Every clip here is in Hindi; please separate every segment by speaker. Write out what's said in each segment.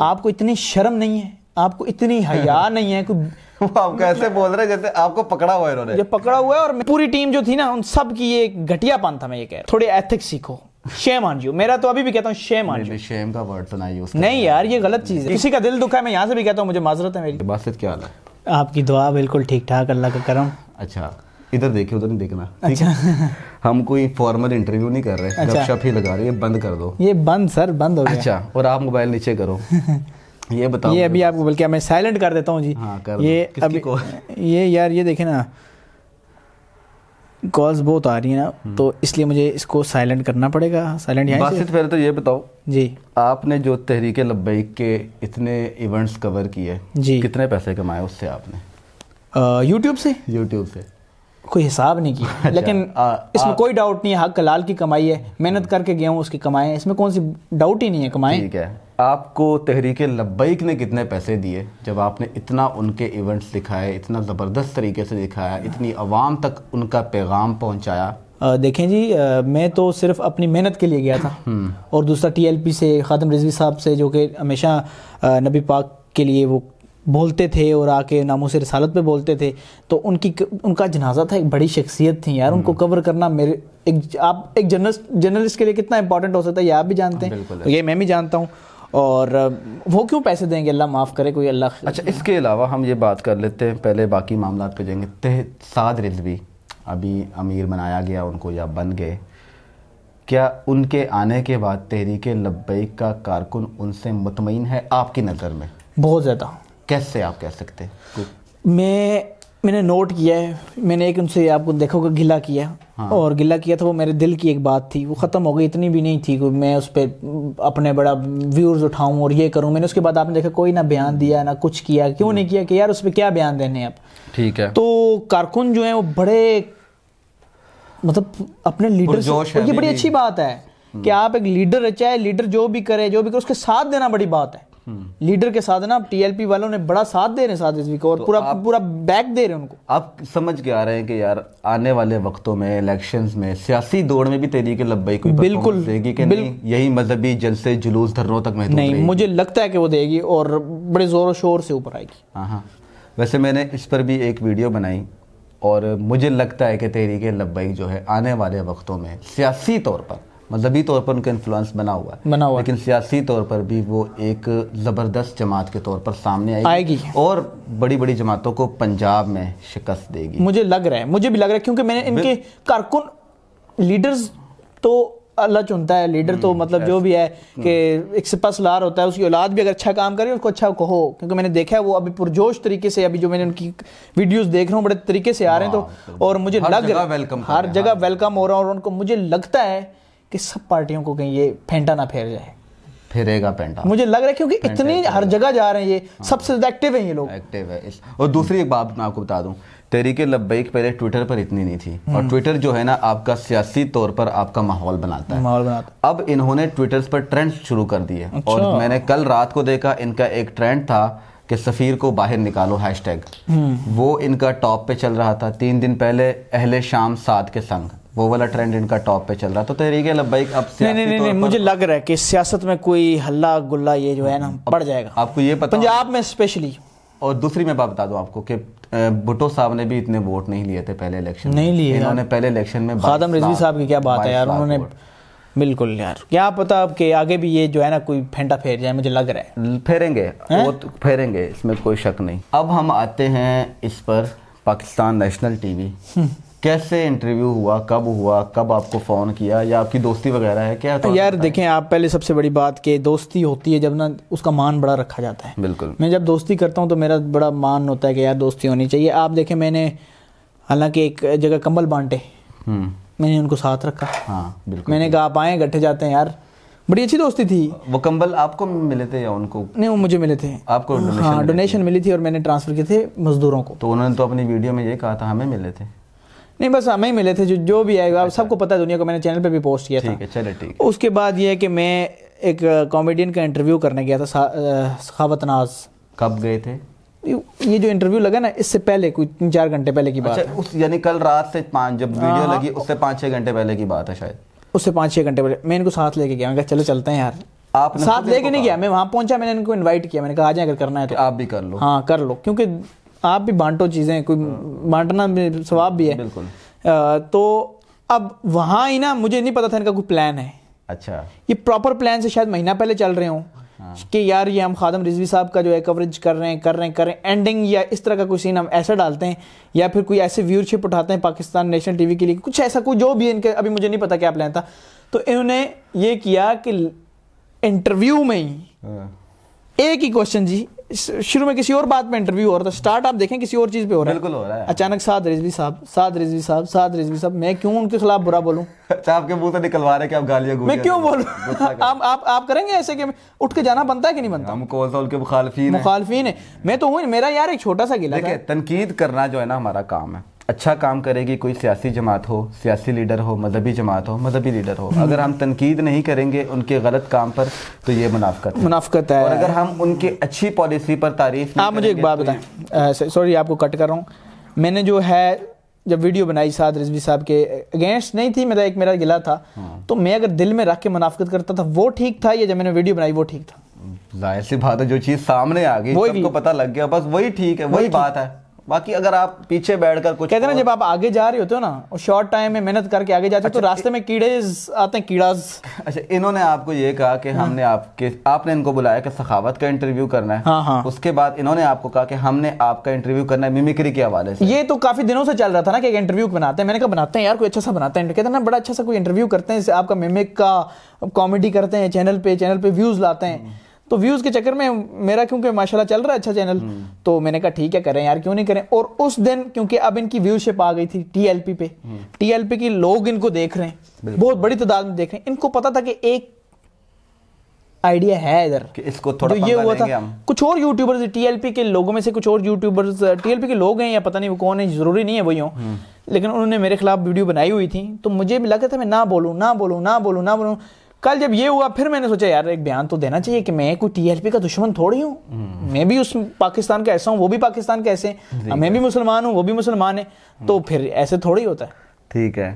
Speaker 1: आपको इतनी शर्म नहीं है आपको इतनी हया नहीं है वो
Speaker 2: आपको ऐसे बोल रहे जैसे आपको पकड़ा हुआ इन्होंने
Speaker 1: पकड़ा हुआ है और पूरी टीम जो थी ना उन सब की ये घटिया पान था मैं ये कह रहा हूँ थोड़े एथिक्स सीखो शेम आन यू मेरा तो अभी भी कहता हूँ शेम आन यू शेम का वर्ड तो ना यूज नहीं यार ये गलत चीज है किसी का दिल दुखा है मैं यहाँ से भी कहता हूँ मुझे माजरत है मेरी
Speaker 2: बात क्या हाल है
Speaker 1: आपकी दुआ बिल्कुल ठीक ठाक अल्लाह का करम
Speaker 2: अच्छा इधर देखे उधर नहीं देखना अच्छा हम कोई फॉर्मल इंटरव्यू नहीं कर रहे अच्छा। गपशप ही लगा रहे ये बंद कर दो
Speaker 1: ये बंद सर बंद हो गया अच्छा
Speaker 2: और आप मोबाइल नीचे करो ये बताओ ये अभी आपको बल्कि मैं साइलेंट कर देता हूँ जी हाँ कर ये अभी
Speaker 1: ये यार ये देखे ना कॉल्स बहुत आ रही है ना हम्म। तो इसलिए मुझे इसको साइलेंट करना पड़ेगा साइलेंट यहाँ से
Speaker 2: पहले तो ये बताओ जी आपने जो तहरीक लब्बैक के इतने इवेंट्स कवर किए जी कितने पैसे कमाए उससे आपने यूट्यूब से यूट्यूब से कोई हिसाब नहीं किया अच्छा।
Speaker 1: लेकिन आ, इसमें कोई डाउट नहीं है हक हलाल की कमाई है मेहनत करके गया हूँ उसकी कमाएं इसमें कौन सी
Speaker 2: डाउट ही नहीं है कमाई ठीक है आपको तहरीक लब्बैक ने कितने पैसे दिए जब आपने इतना उनके इवेंट्स दिखाए इतना ज़बरदस्त तरीके से दिखाया इतनी आवाम तक उनका पैगाम
Speaker 1: पहुँचाया देखें जी आ, मैं तो सिर्फ अपनी मेहनत के लिए गया था हम्म। और दूसरा पी से खादम रिजवी साहब से जो कि हमेशा नबी पाक के लिए वो बोलते थे और आके नामों से रसालत पे बोलते थे तो उनकी उनका जनाजा था एक बड़ी शख्सियत थी यार उनको हम्म। कवर करना मेरे एक आप एक जर्नलिस्ट जर्नलिस्ट के लिए कितना इंपॉर्टेंट हो सकता है ये आप भी जानते हैं तो ये
Speaker 2: मैं भी जानता हूँ और वो
Speaker 1: क्यों पैसे देंगे अल्लाह माफ़ करे कोई अल्लाह अच्छा
Speaker 2: इसके अलावा हम ये बात कर लेते हैं पहले बाकी मामला पे जाएंगे साद रिजवी अभी अमीर बनाया गया उनको या बन गए क्या उनके आने के बाद तहरीक लब्बैक का कारकुन उनसे मुतमिन है आपकी नज़र में बहुत ज़्यादा कैसे आप कह सकते हैं
Speaker 1: मैं मैंने नोट किया है मैंने एक उनसे आपको कि गिला किया हाँ। और गिला किया था वो मेरे दिल की एक बात थी वो ख़त्म हो गई इतनी भी नहीं थी कि मैं उस पर अपने बड़ा व्यूर्स उठाऊं और ये करूं मैंने उसके बाद आपने देखा कोई ना बयान दिया ना कुछ किया क्यों नहीं किया कि यार उस पर क्या बयान देने आप ठीक है तो कारकुन जो है वो बड़े मतलब अपने लीडर ये बड़ी अच्छी बात है हम्म। कि आप एक लीडर चाहे लीडर जो भी करे जो भी करे उसके साथ देना बड़ी बात है लीडर के साथ ना टीएलपी वालों ने बड़ा साथ दे रहे हैं साथ इस वीक और तो पूरा आप, पूरा बैक दे रहे हैं उनको
Speaker 2: आप समझ के आ रहे हैं कि यार आने वाले वक्तों में इलेक्शंस में सियासी दौड़ में भी के लब्बई कोई बिल्कुल देगी कि बिल्क, नहीं यही मजहबी मतलब जलसे जुलूस धरनों तक महदूद नहीं मुझे लगता है कि वो देगी और बड़े जोरों शोर से ऊपर आएगी हाँ वैसे मैंने इस पर भी एक वीडियो बनाई और मुझे लगता है कि तहरीक लब्बई जो है आने वाले वक्तों में सियासी तौर पर मजहबी मतलब तौर पर उनका इन्फ्लुएंस बना हुआ है बना हुआ लेकिन सियासी तौर पर भी वो एक ज़बरदस्त जमात के तौर पर सामने आएगी, आएगी। और बड़ी बड़ी जमातों को पंजाब में शिकस्त देगी
Speaker 1: मुझे लग रहा है मुझे भी लग रहा है क्योंकि मैंने इनके कारकुन लीडर्स तो अल्लाह चुनता है लीडर तो हम्म, मतलब जो भी है हम्म। कि एक सिपा सलार होता है उसकी औलाद भी अगर अच्छा काम करे उसको अच्छा कहो क्योंकि मैंने देखा है वो अभी पुरजोश तरीके से अभी जो मैंने उनकी वीडियोस देख रहा हूँ बड़े तरीके से आ रहे हैं तो और मुझे लग रहा है हर जगह वेलकम हो रहा है और उनको मुझे लगता है कि सब पार्टियों को कहीं ये फेंटा ना फेर जाए
Speaker 2: फेरेगा पेंटा मुझे
Speaker 1: लग रहा है क्योंकि इतनी हर जगह जा रहे हैं ये हाँ। सबसे ज़्यादा एक्टिव है ये लोग
Speaker 2: एक्टिव है और दूसरी एक बात मैं आपको बता दूं तरीके लब्बैक पहले ट्विटर पर इतनी नहीं थी और ट्विटर हम्म। जो है ना आपका सियासी तौर पर आपका माहौल बनाता
Speaker 1: है माहौल बनाता
Speaker 2: अब इन्होंने ट्विटर पर ट्रेंड शुरू कर दिए अच्छा। और मैंने कल रात को देखा इनका एक ट्रेंड था कि सफ़ीर को बाहर निकालो हैशटैग हम्म। वो इनका टॉप पे चल रहा था तीन दिन पहले अहले शाम साद के संग वो वाला ट्रेंड इनका टॉप पे चल रहा तो तहरीक लब्बैक अब नहीं नहीं नहीं, नहीं नहीं मुझे
Speaker 1: लग रहा है कि सियासत
Speaker 2: में कोई हल्ला गुल्ला ये जो है ना बढ़ जाएगा आपको ये पता पंजाब में स्पेशली और दूसरी मैं बात बता दूं आपको कि भुटो साहब ने भी इतने वोट नहीं लिए थे पहले इलेक्शन नहीं लिए इन्होंने पहले इलेक्शन में खादम रिजवी साहब की क्या बात है यार उन्होंने बिल्कुल यार क्या पता अब के आगे
Speaker 1: भी ये जो है ना कोई फेंटा फेर जाए मुझे लग रहा
Speaker 2: है फेरेंगे है? वो तो फेरेंगे इसमें कोई शक नहीं अब हम आते हैं इस पर पाकिस्तान नेशनल टीवी हम्म। कैसे इंटरव्यू हुआ कब हुआ कब आपको फ़ोन किया या आपकी दोस्ती वगैरह है क्या तो यार देखें आप पहले सबसे बड़ी
Speaker 1: बात कि दोस्ती होती है जब ना उसका मान बड़ा रखा जाता है बिल्कुल मैं जब दोस्ती करता हूँ तो मेरा बड़ा मान होता है कि यार दोस्ती होनी चाहिए आप देखें मैंने हालांकि एक जगह कंबल बांटे हम्म। मैंने उनको साथ रखा हाँ बिल्कुल मैंने कहा आप आए इकट्ठे जाते हैं यार बड़ी अच्छी दोस्ती
Speaker 2: थी वो कंबल आपको मिले थे या उनको नहीं वो मुझे मिले थे आपको डोनेशन हाँ डोनेशन मिली थी और मैंने ट्रांसफ़र किए थे मजदूरों को तो उन्होंने तो अपनी वीडियो में ये कहा था हमें मिले थे नहीं बस हमें ही मिले थे
Speaker 1: जो जो भी आएगा अच्छा। सबको पता है दुनिया को मैंने चैनल पे भी पोस्ट
Speaker 2: किया ठीक है चलो ठीक
Speaker 1: उसके बाद ये है कि मैं एक कॉमेडियन का इंटरव्यू करने गया था सखावत नाज कब गए थे ये जो इंटरव्यू लगा ना इससे पहले कोई तीन चार घंटे पहले की बात अच्छा,
Speaker 2: उस यानी कल रात से पाँच जब वीडियो हाँ, हाँ। लगी उससे पाँच छः घंटे पहले की बात है शायद
Speaker 1: उससे पाँच छः घंटे पहले मैं इनको साथ लेके गया मैं चलो चलते हैं यार आप साथ लेके नहीं गया मैं वहाँ पहुंचा मैंने इनको इनवाइट किया मैंने कहा आ जाए अगर करना है तो आप भी कर लो हाँ कर लो क्योंकि आप भी बांटो चीज़ें कोई हाँ। बांटना स्वाब भी है बिल्कुल तो अब वहां ही ना मुझे नहीं पता था इनका कोई प्लान है अच्छा ये प्रॉपर प्लान से शायद महीना पहले चल रहे हो हाँ। कि यार ये हम खादम रिजवी साहब का जो है कवरेज कर रहे हैं कर रहे हैं कर रहे हैं एंडिंग या इस तरह का कोई सीन हम ऐसा डालते हैं या फिर कोई ऐसे व्यूअरशिप उठाते हैं पाकिस्तान नेशनल टीवी के लिए कुछ ऐसा कोई जो भी इनके अभी मुझे नहीं पता क्या प्लान था तो इन्होंने ये किया कि इंटरव्यू में ही हाँ। एक ही क्वेश्चन जी शुरू में किसी और बात में इंटरव्यू हो रहा था स्टार्ट आप देखें किसी और चीज पे हो रहा है बिल्कुल हो रहा है अचानक साध रिजवी साहब साध रिजवी साहब साध रिजवी साहब मैं
Speaker 2: क्यों उनके खिलाफ बुरा बोलू अच्छा आपके मुंह से निकलवा रहे आप गालियां मैं क्यों बोलू आप आप आप करेंगे ऐसे कि उठ के जाना बनता है कि नहीं बनता हम कौन सा मुखालफी मुखालफी है मैं तो हूँ मेरा यार एक छोटा सा गिला तनकीद करना जो है ना हमारा काम है अच्छा काम करेगी कोई सियासी जमात हो सियासी लीडर हो मजहबी जमात हो मजहबी लीडर हो हम्म। अगर हम तनकीद नहीं करेंगे उनके गलत काम पर तो ये मुनाफ्त मुनाफ्त है और अगर हम उनकी अच्छी पॉलिसी पर तारीफ आप मुझे एक बात तो
Speaker 1: बताएं सॉरी आपको कट कर रहा हूँ मैंने जो है जब वीडियो बनाई साद रिजवी साहब के अगेंस्ट नहीं थी मेरा एक मेरा गिला था हाँ। तो मैं अगर दिल में रख के मुनाफ्त करता था वो ठीक था या
Speaker 2: जब मैंने वीडियो बनाई वो ठीक था जाहिर सी बात है जो चीज़ सामने आ गई सबको पता लग गया बस वही ठीक है वही बात है बाकी अगर आप पीछे बैठकर कुछ कहते हैं ना जब आप आगे जा रहे होते हो ना और शॉर्ट टाइम में मेहनत करके आगे जाते हो तो अच्छा, तो रास्ते में कीड़े आते हैं कीड़ाज अच्छा इन्होंने आपको ये कहा कि हाँ। हमने आपके आपने इनको बुलाया कि सखावत का इंटरव्यू करना है हाँ हाँ उसके बाद इन्होंने आपको कहा कि हमने आपका इंटरव्यू करना है मिमिक्री के हवाले से ये तो काफी दिनों से चल रहा था ना कि इंटरव्यू बनाते हैं मैंने कहा बनाते हैं यार कोई
Speaker 1: अच्छा सा बनाते हैं कहते ना बड़ा अच्छा सा कोई इंटरव्यू करते हैं आपका मिमिक का कॉमेडी करते हैं चैनल पे चैनल पे व्यूज लाते हैं तो व्यूज़ के चक्कर में मेरा क्योंकि माशाल्लाह चल रहा है अच्छा चैनल हम्म। तो मैंने कहा ठीक है करें यार क्यों नहीं करें और उस दिन क्योंकि अब इनकी व्यूशिप आ गई थी टीएलपी पे टीएलपी हम्म। की लोग इनको देख रहे हैं बहुत बड़ी तादाद में देख रहे हैं इनको पता था कि एक आइडिया है
Speaker 2: इधर इसको थोड़ा ये हुआ था
Speaker 1: कुछ और यूट्यूबर्स टीएलपी के लोगों में से कुछ और यूट्यूबर्स टीएलपी के लोग हैं या पता नहीं वो कौन है जरूरी नहीं है वही हो हम्म। लेकिन उन्होंने मेरे खिलाफ वीडियो बनाई हुई थी तो मुझे भी लगा था मैं ना बोलूँ ना बोलूँ ना बोलूँ ना बोलूँ कल जब ये हुआ फिर मैंने सोचा यार एक बयान तो देना चाहिए कि मैं कोई टीएलपी का दुश्मन थोड़ी हूँ हम्म। मैं भी उस पाकिस्तान का ऐसा हूँ वो भी पाकिस्तान के ऐसे हाँ, मैं भी मुसलमान हूँ वो भी मुसलमान है तो हम्म। फिर ऐसे थोड़ी होता है
Speaker 2: ठीक है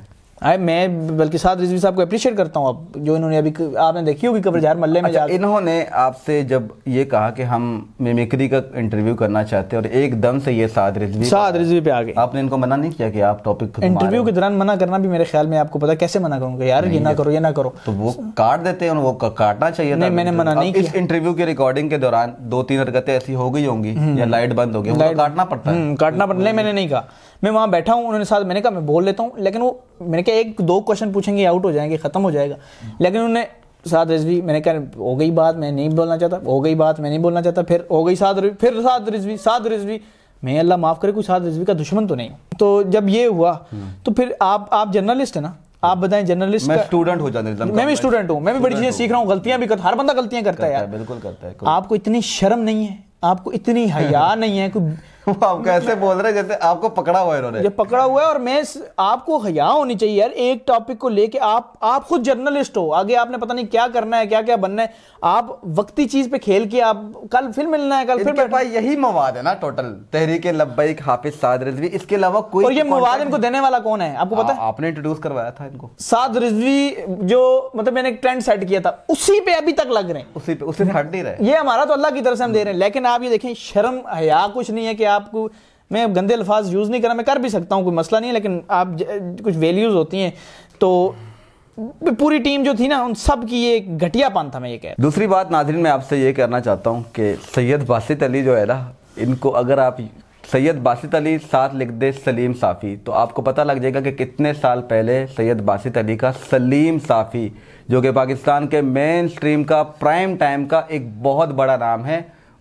Speaker 2: आई मैं बल्कि साथ रिजवी साहब को अप्रिशिएट करता हूँ आप जो इन्होंने अभी आपने देखी होगी कवरेज यार मल्ले में अच्छा, इन्होंने आपसे जब ये कहा कि हम मिमिक्री का इंटरव्यू करना चाहते हैं और एकदम से ये साथ रिजवी साथ रिजवी पे आ गए आपने इनको मना नहीं किया कि आप टॉपिक इंटरव्यू के दौरान मना करना भी मेरे ख्याल में आपको पता कैसे मना करूँगा यार ये ना करो ये ना करो तो वो काट देते हैं वो काटना चाहिए नहीं मैंने मना नहीं किया इंटरव्यू के रिकॉर्डिंग के दौरान दो तीन हरकतें ऐसी हो गई होंगी हम्म। या लाइट बंद हो गई काटना पड़ता है हम्म, काटना पड़ता नहीं मैंने नहीं कहा मैं वहाँ बैठा हूँ उन्होंने साथ मैंने कहा मैं बोल लेता हूँ लेकिन वो
Speaker 1: मैंने कहा एक दो क्वेश्चन पूछेंगे आउट हो जाएंगे ख़त्म हो जाएगा लेकिन उन्होंने साथ रिजवी मैंने कहा हो गई बात मैं नहीं बोलना चाहता हो गई बात मैं नहीं बोलना चाहता फिर हो गई साथ फिर साथ रिजवी साथ रिजवी मैं अल्लाह माफ़ करे कोई साथ रिजवी का दुश्मन तो नहीं तो जब ये हुआ हम्म। तो फिर आप आप जर्नलिस्ट है ना आप बताएं जर्नलिस्ट मैं स्टूडेंट
Speaker 2: हो जाने मैं भी स्टूडेंट
Speaker 1: हूँ मैं भी बड़ी चीजें सीख रहा हूँ गलतियां भी करता हर बंदा गलतियां करता है यार बिल्कुल करता है आपको इतनी शर्म नहीं है आपको इतनी हया नहीं है कोई
Speaker 2: आप कैसे बोल रहे जैसे आपको पकड़ा हुआ है इन्होंने ये पकड़ा
Speaker 1: हुआ है और मैं आपको हया होनी चाहिए यार एक टॉपिक को लेके आप आप खुद जर्नलिस्ट हो आगे आपने पता नहीं क्या करना है क्या क्या बनना है आप वक्ती चीज पे खेल के आप कल फिर मिलना है कल फिर भाई यही मवाद है ना टोटल
Speaker 2: तहरीके लब्बैक हाफिज साद रिजवी इसके अलावा कोई और ये मवाद इनको देने वाला कौन है आपको पता है आपने इंट्रोड्यूस करवाया था इनको साद रिजवी जो मतलब मैंने एक ट्रेंड सेट किया था उसी पे अभी तक लग रहे हैं उसी पे उसी पे हट नहीं रहे
Speaker 1: ये हमारा तो अल्लाह की तरफ से हम दे रहे हैं लेकिन आप ये देखें शर्म हया कुछ नहीं है कि आपको मैं गंदे अल्फाज यूज़ नहीं कर रहा मैं कर भी सकता हूँ कोई मसला नहीं है लेकिन आप कुछ वैल्यूज़ होती हैं तो पूरी टीम जो थी ना उन सब की ये घटिया पान था मैं ये कह
Speaker 2: दूसरी बात नाजरीन मैं आपसे ये कहना चाहता हूँ कि सैयद बासित अली जो है ना इनको अगर आप सैयद बासित अली साथ लिख दे सलीम साफ़ी तो आपको पता लग जाएगा कि कितने साल पहले सैयद बासित अली का सलीम साफ़ी जो कि पाकिस्तान के मेन स्ट्रीम का प्राइम टाइम का एक बहुत बड़ा नाम है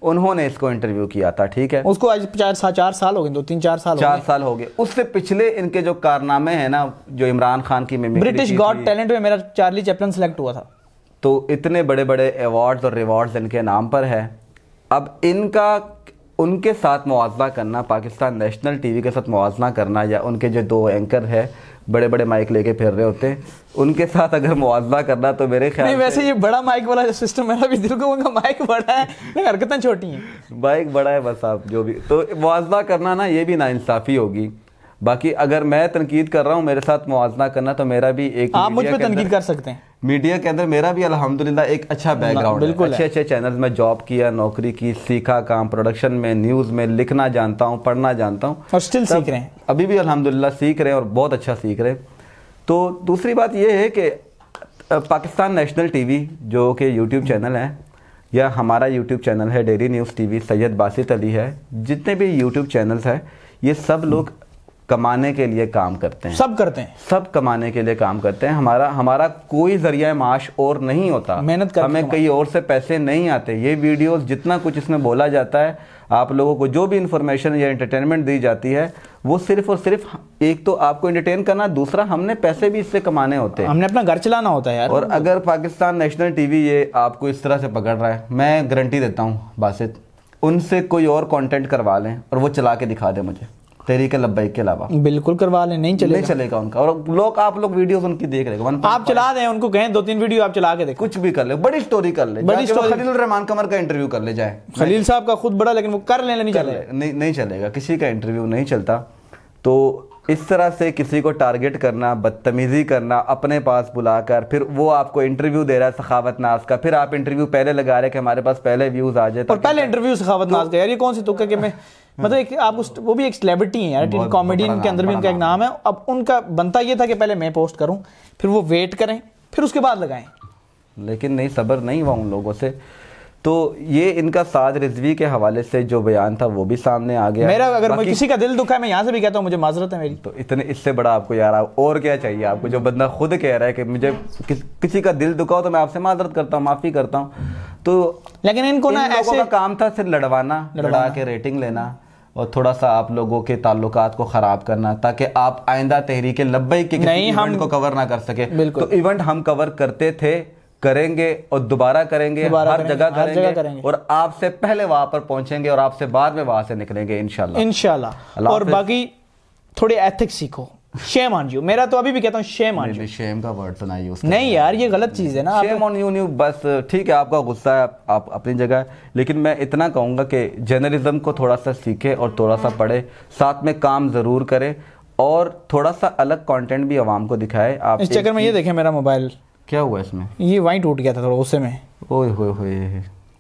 Speaker 2: उन्होंने इसको इंटरव्यू किया था ठीक है उसको आज चार साल चार साल हो गए दो तीन चार साल चार साल हो गए उससे पिछले इनके जो कारनामे हैं ना जो इमरान खान की ब्रिटिश गॉड टैलेंट में मेरा चार्ली चैपलन सेलेक्ट हुआ था तो इतने बड़े बड़े अवार्ड्स और रिवॉर्ड्स इनके नाम पर है अब इनका उनके साथ मुआवजा करना पाकिस्तान नेशनल टीवी के साथ मुआवजा करना या उनके जो दो एंकर है बड़े बड़े माइक लेके फिर रहे होते हैं उनके साथ अगर मुआवजा करना तो मेरे ख्याल नहीं वैसे ये बड़ा माइक वाला जो सिस्टम मेरा भी दिल को उनका माइक बड़ा है नहीं हरकतें छोटी हैं माइक बड़ा है बस आप जो भी तो मुआवजा करना ना ये भी नाइंसाफ़ी होगी बाकी अगर मैं तनकीद कर रहा हूँ मेरे साथ मुआवजा करना तो मेरा भी एक आप मुझ पर तनकीद कर सकते हैं मीडिया के अंदर मेरा भी अल्हम्दुलिल्लाह एक अच्छा बैकग्राउंड बिल्कुल अच्छे अच्छे चैनल में जॉब किया नौकरी की सीखा काम प्रोडक्शन में न्यूज़ में लिखना जानता हूँ पढ़ना जानता हूँ और स्टिल सीख रहे हैं अभी भी अलहमदिल्ला सीख रहे हैं और बहुत अच्छा सीख रहे हैं तो दूसरी बात यह है कि पाकिस्तान नेशनल टी जो कि यूट्यूब चैनल है या हमारा यूट्यूब चैनल है daily news T Syed Basit Ali है जितने भी यूट्यूब चैनल्स हैं ये सब लोग कमाने के लिए काम करते हैं सब करते हैं सब कमाने के लिए काम करते हैं हमारा हमारा कोई जरिया माश और नहीं होता मेहनत करते हमें कहीं और से पैसे नहीं आते ये वीडियोस जितना कुछ इसमें बोला जाता है आप लोगों को जो भी इन्फॉर्मेशन या एंटरटेनमेंट दी जाती है वो सिर्फ और सिर्फ एक तो आपको एंटरटेन करना दूसरा हमने पैसे भी इससे कमाने होते हैं हमने अपना घर चलाना होता है यार और अगर पाकिस्तान नेशनल टीवी ये आपको इस तरह से पकड़ रहा है मैं गारंटी देता हूँ बासित उनसे कोई और कंटेंट करवा लें और वो चला के दिखा दें मुझे तहरीक लब्बैक के अलावा
Speaker 1: बिल्कुल करवा लें नहीं चलेगा नहीं
Speaker 2: चलेगा उनका और लोग आप लोग वीडियोस उनकी देख रहे हैं आप चला दें उनको कहें दो तीन वीडियो आप चला के देख कुछ भी कर ले बड़ी स्टोरी कर
Speaker 1: ले बड़ी स्टोरी खलील
Speaker 2: रहमान कमर का इंटरव्यू कर ले जाए खलील साहब का खुद बड़ा लेकिन वो कर ले नहीं चले नहीं नहीं चलेगा किसी का इंटरव्यू नहीं चलता तो इस तरह से किसी को टारगेट करना बदतमीज़ी करना अपने पास बुलाकर फिर वो आपको इंटरव्यू दे रहा है सखावत नाज का फिर आप इंटरव्यू पहले लगा रहे कि हमारे पास पहले व्यूज़ आ जाए और पहले इंटरव्यू सखावत नाज तो का यार ये कौन सी तुक्के के में
Speaker 1: मतलब एक आप उस वो भी एक सेलिब्रिटी है यार कॉमेडी के अंदर भी उनका एक नाम है अब उनका बनता ये था कि पहले मैं पोस्ट करूं फिर वो वेट करें फिर उसके बाद लगाएं
Speaker 2: लेकिन नहीं सब्र नहीं हुआ उन लोगों से तो ये इनका साज रिजवी के हवाले से जो बयान था वो भी सामने आ गया मेरा अगर मैं किसी का दिल दुखा है मैं यहाँ से भी कहता हूँ मुझे माजरत है मेरी तो इतने इससे बड़ा आपको यार आप और क्या चाहिए आपको जो बंदा खुद कह रहा है कि मुझे कि, किसी का दिल दुखा हो तो मैं आपसे माजरत करता हूँ माफ़ी करता हूँ तो लेकिन इनको ना ऐसे का काम था सिर्फ लड़वाना लड़ा के रेटिंग लेना और थोड़ा सा आप लोगों के ताल्लुक को ख़राब करना ताकि आप आइंदा तहरीके लब्बई के नहीं हम को कवर ना कर सके तो इवेंट हम कवर करते थे करेंगे और दोबारा करेंगे दुबारा हर जगह करेंगे, करेंगे और आपसे पहले वहां पर पहुंचेंगे और आपसे बाद में वहां से निकलेंगे इनशाला इनशाला और बाकी
Speaker 1: थोड़े एथिक्स सीखो शेम ऑन यू मेरा तो अभी भी कहता
Speaker 2: हूँ शेम ऑन यू शेम का वर्ड तो नहीं यूज नहीं यार ये गलत चीज है ना Shem on you new bus ठीक है आपका गुस्सा है आप अपनी जगह है लेकिन मैं इतना कहूंगा कि जर्नलिज्म को थोड़ा सा सीखे और थोड़ा सा पढ़े साथ में काम जरूर करे और थोड़ा सा अलग कंटेंट भी आवाम को दिखाए आप इस चक्कर में ये देखें मेरा मोबाइल क्या हुआ इसमें
Speaker 1: ये वहीं टूट गया था थोड़ा गुस्से में ओए
Speaker 2: होए होए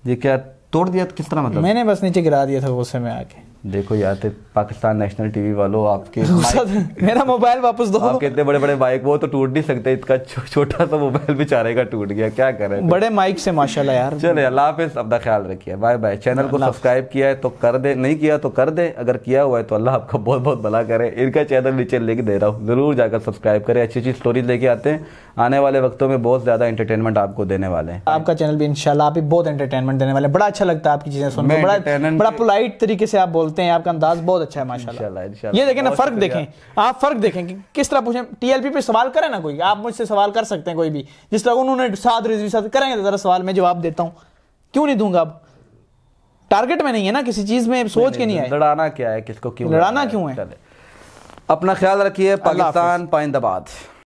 Speaker 2: ये क्या तोड़ दिया किस तरह मतलब मैंने
Speaker 1: बस नीचे गिरा दिया था गुस्से में आके
Speaker 2: देखो यार ते पाकिस्तान नेशनल टीवी वालों आपके तो मेरा मोबाइल वापस दो आप कितने बड़े बड़े माइक वो तो टूट नहीं सकते इतना छोटा सा मोबाइल बेचारे का टूट गया क्या करें बड़े माइक से माशाल्लाह यार चले अल्लाह हाफिज अपना ख्याल रखिए बाय बाय चैनल को सब्सक्राइब किया है तो कर दे नहीं किया तो कर दे अगर किया हुआ है तो अल्लाह आपका बहुत बहुत भला करे इनका चैनल नीचे लिंक दे रहा हूँ ज़रूर जाकर सब्सक्राइब करें अच्छी अच्छी स्टोरीज लेके आते हैं आने वाले वक्तों में बहुत ज़्यादा एंटरटेनमेंट आपको देने वाले हैं
Speaker 1: आपका चैनल भी इनशाला आप बहुत एंटरटेनमेंट देने वाले बड़ा अच्छा लगता है आपकी चीज़ें सुनने बड़ा पोलाइट तरीके से आप बोलते बोलते हैं आपका अंदाज बहुत अच्छा है माशाल्लाह ये देखें ना फर्क देखें आप फर्क देखें कि किस तरह पूछें टीएलपी पे सवाल करें ना कोई आप मुझसे सवाल कर सकते हैं कोई भी जिस तरह उन्होंने साथ रिजवी साथ करेंगे तो जरा सवाल मैं जवाब
Speaker 2: देता हूँ क्यों नहीं दूंगा अब टारगेट में नहीं है ना किसी चीज में सोच के नहीं है लड़ाना क्या है किसको क्यों लड़ाना क्यों है अपना ख्याल रखिए पाकिस्तान पाइंदाबाद